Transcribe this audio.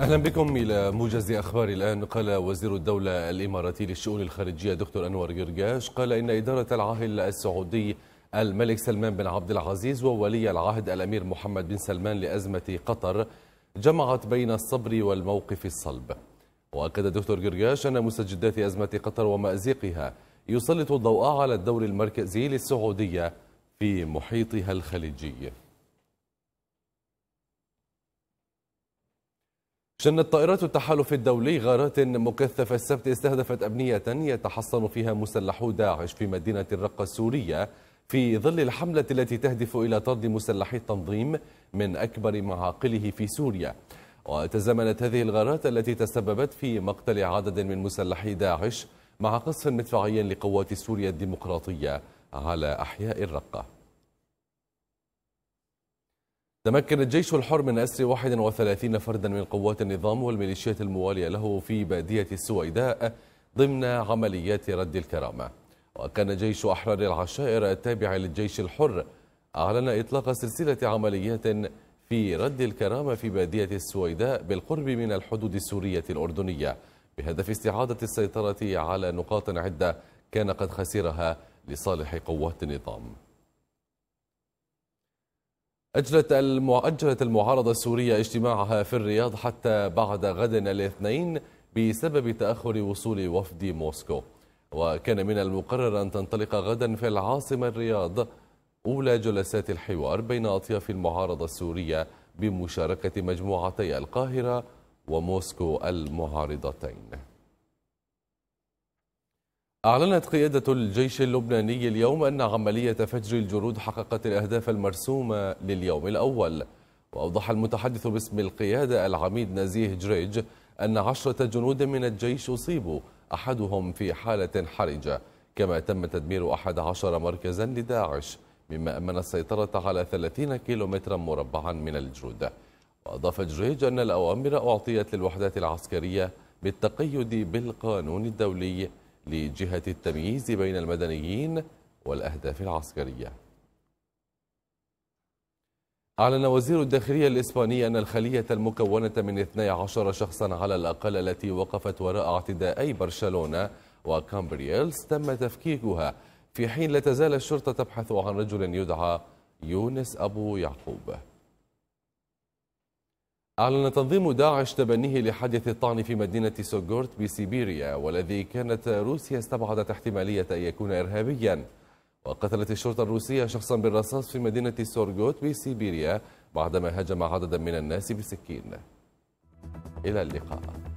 أهلا بكم إلى موجز أخبار الآن قال وزير الدولة الإماراتي للشؤون الخارجية دكتور أنور جرجاش قال إن إدارة العاهل السعودي الملك سلمان بن عبد العزيز وولي العهد الأمير محمد بن سلمان لأزمة قطر جمعت بين الصبر والموقف الصلب وأكد دكتور جرجاش أن مستجدات أزمة قطر ومأزيقها يسلط الضوء على الدور المركزي للسعودية في محيطها الخليجي شنت طائرات التحالف الدولي غارات مكثفة السبت استهدفت أبنية يتحصن فيها مسلحو داعش في مدينة الرقة السورية في ظل الحملة التي تهدف إلى طرد مسلحي التنظيم من أكبر معاقله في سوريا وتزامنت هذه الغارات التي تسببت في مقتل عدد من مسلحي داعش مع قصف مدفعي لقوات سوريا الديمقراطية على أحياء الرقة تمكن الجيش الحر من أسر 31 فردا من قوات النظام والميليشيات الموالية له في بادية السويداء ضمن عمليات رد الكرامة وكان جيش أحرار العشائر التابع للجيش الحر أعلن إطلاق سلسلة عمليات في رد الكرامة في بادية السويداء بالقرب من الحدود السورية الأردنية بهدف استعادة السيطرة على نقاط عدة كان قد خسرها لصالح قوات النظام أجلت أجلت المعارضة السورية اجتماعها في الرياض حتى بعد غد الاثنين بسبب تأخر وصول وفد موسكو وكان من المقرر أن تنطلق غدا في العاصمة الرياض أولى جلسات الحوار بين أطياف المعارضة السورية بمشاركة مجموعتي القاهرة وموسكو المعارضتين أعلنت قيادة الجيش اللبناني اليوم أن عملية فجر الجنود حققت الأهداف المرسومة لليوم الأول وأوضح المتحدث باسم القيادة العميد نزيه جريج أن عشرة جنود من الجيش أصيبوا أحدهم في حالة حرجة كما تم تدمير أحد عشر مركزا لداعش مما أمن السيطرة على 30 كيلومترا مربعا من الجنود وأضاف جريج أن الأوامر أعطيت للوحدات العسكرية بالتقيد بالقانون الدولي لجهة التمييز بين المدنيين والأهداف العسكرية أعلن وزير الداخلية الإسباني أن الخلية المكونة من 12 شخصا على الأقل التي وقفت وراء اعتدائي برشلونة وكامبرييلز تم تفكيكها في حين لا تزال الشرطة تبحث عن رجل يدعى يونس أبو يعقوب أعلن تنظيم داعش تبنيه لحادث الطعن في مدينة سوغورت بسيبيريا والذي كانت روسيا استبعدت احتمالية أن يكون إرهابيا وقتلت الشرطة الروسية شخصا بالرصاص في مدينة سورغوت بسيبيريا بعدما هاجم عددا من الناس بسكين إلى اللقاء